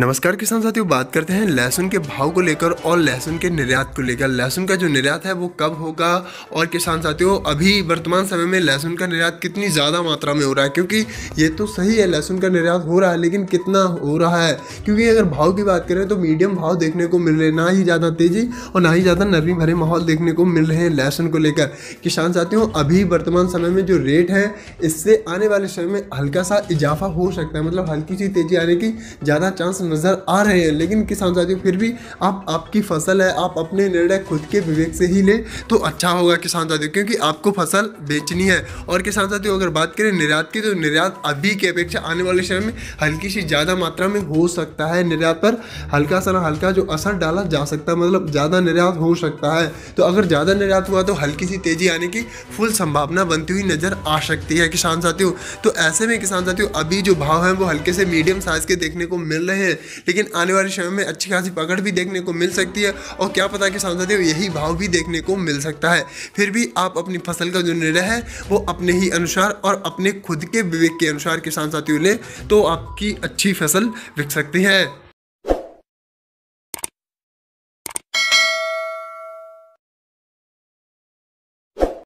नमस्कार किसान साथियों बात करते हैं लहसुन के भाव को लेकर और लहसुन के निर्यात को लेकर लहसुन का जो निर्यात है वो कब होगा और किसान साथियों अभी वर्तमान समय में लहसुन का निर्यात कितनी ज़्यादा मात्रा में हो रहा है क्योंकि ये तो सही है लहसुन का निर्यात हो रहा है लेकिन कितना हो रहा है क्योंकि अगर भाव की बात करें तो मीडियम भाव देखने को मिल रहे ना ही ज़्यादा तेज़ी और ना ही ज़्यादा नरमी भरे माहौल देखने को मिल रहे हैं लहसुन को लेकर किसान साथियों अभी वर्तमान समय में जो रेट है इससे आने वाले समय में हल्का सा इजाफा हो सकता है मतलब हल्की सी तेज़ी आने की ज़्यादा चांस नज़र आ रहे हैं लेकिन किसान साथियों फिर भी आप आपकी फसल है आप अपने निर्णय खुद के विवेक से ही लें तो अच्छा होगा किसान साथियों क्योंकि आपको फसल बेचनी है और किसान साथियों अगर बात करें निर्यात की तो निर्यात अभी की अपेक्षा आने वाले समय में हल्की सी ज़्यादा मात्रा में हो सकता है निर्यात पर हल्का सा ना हल्का जो असर डाला जा सकता है मतलब ज़्यादा निर्यात हो सकता है तो अगर ज़्यादा निर्यात हुआ तो हल्की सी तेज़ी आने की फुल संभावना बनती हुई नज़र आ सकती है किसान साथियों तो ऐसे में किसान साथियों अभी जो भाव हैं वो हल्के से मीडियम साइज़ के देखने को मिल रहे हैं लेकिन आने वाले समय में अच्छी खासी पकड़ भी देखने को मिल सकती है और क्या पता कि सांसद यही भाव भी देखने को मिल सकता है फिर भी आप अपनी फसल का जो निर्णय है वो अपने ही अनुसार और अपने खुद के विवेक के अनुसार किसान साथियों ले तो आपकी अच्छी फसल बिक सकती है